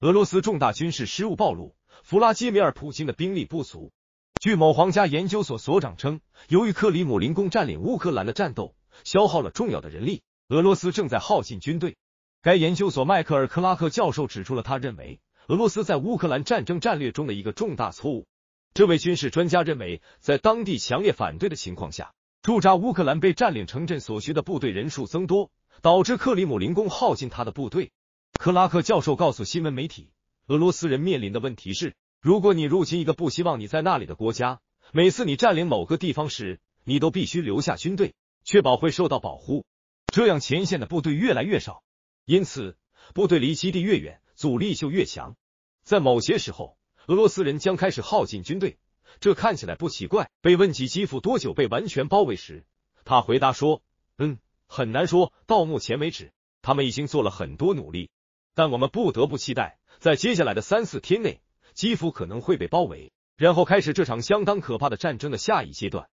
俄罗斯重大军事失误暴露，弗拉基米尔·普京的兵力不足。据某皇家研究所所长称，由于克里姆林宫占领乌克兰的战斗消耗了重要的人力，俄罗斯正在耗尽军队。该研究所迈克尔·克拉克教授指出了他认为俄罗斯在乌克兰战争战略中的一个重大错误。这位军事专家认为，在当地强烈反对的情况下，驻扎乌克兰被占领城镇所需的部队人数增多，导致克里姆林宫耗尽他的部队。克拉克教授告诉新闻媒体，俄罗斯人面临的问题是：如果你入侵一个不希望你在那里的国家，每次你占领某个地方时，你都必须留下军队，确保会受到保护。这样，前线的部队越来越少，因此部队离基地越远，阻力就越强。在某些时候，俄罗斯人将开始耗尽军队。这看起来不奇怪。被问及基辅多久被完全包围时，他回答说：“嗯，很难说。到目前为止，他们已经做了很多努力。”但我们不得不期待，在接下来的三四天内，基辅可能会被包围，然后开始这场相当可怕的战争的下一阶段。